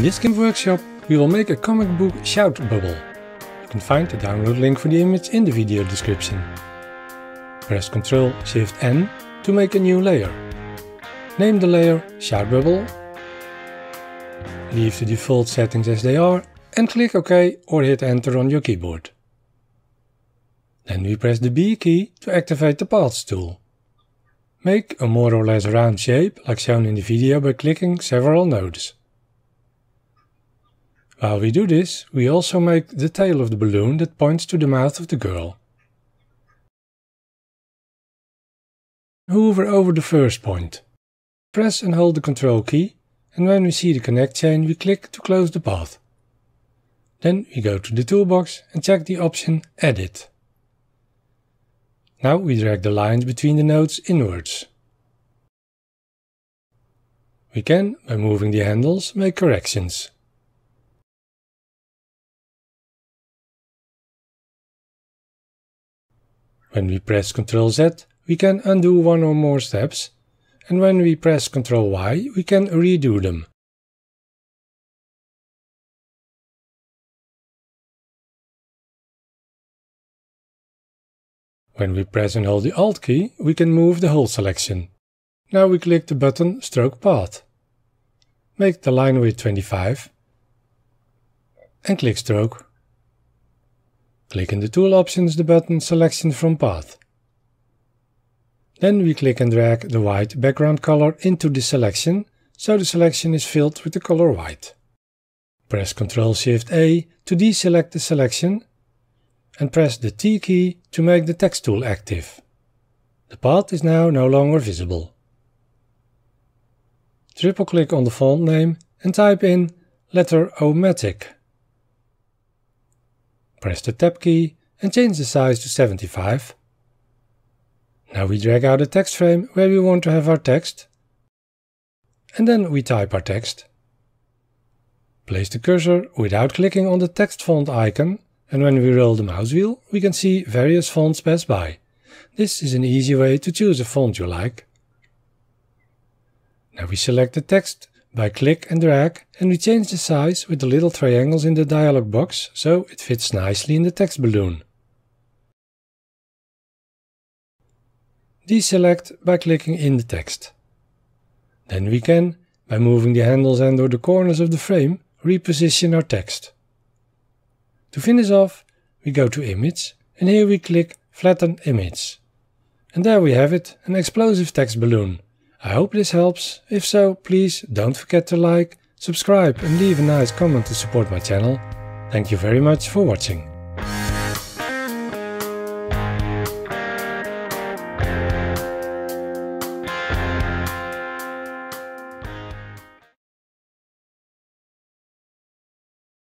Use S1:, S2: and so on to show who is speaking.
S1: In this GIMP workshop we will make a comic book shout bubble. You can find the download link for the image in the video description. Press Ctrl Shift N to make a new layer. Name the layer Shout Bubble. Leave the default settings as they are and click OK or hit enter on your keyboard. Then we press the B key to activate the Paths tool. Make a more or less round shape like shown in the video by clicking several nodes. While we do this, we also make the tail of the balloon that points to the mouth of the girl. Hover over the first point. Press and hold the control key and when we see the connect chain we click to close the path. Then we go to the toolbox and check the option Edit. Now we drag the lines between the nodes inwards. We can, by moving the handles, make
S2: corrections.
S1: When we press Ctrl Z, we can undo one or more steps, and when we press Ctrl Y, we can redo them. When we press and hold the Alt key, we can move the whole selection. Now we click the button Stroke Path. Make the line width 25 and click Stroke. Click in the tool options the button selection from path. Then we click and drag the white background color into the selection, so the selection is filled with the color white. Press Ctrl Shift A to deselect the selection and press the T key to make the text tool active. The path is now no longer visible. Triple click on the font name and type in letter Omatic. Press the tab key and change the size to 75. Now we drag out a text frame where we want to have our text. And then we type our text. Place the cursor without clicking on the text font icon and when we roll the mouse wheel we can see various fonts pass by. This is an easy way to choose a font you like. Now we select the text by click and drag and we change the size with the little triangles in the dialog box so it fits nicely in the text balloon. Deselect by clicking in the text. Then we can, by moving the handles and or the corners of the frame, reposition our text. To finish off, we go to Image and here we click Flatten Image. And there we have it, an explosive text balloon. I hope this helps. If so, please don't forget to like, subscribe and leave a nice comment to support my channel. Thank you very much for watching.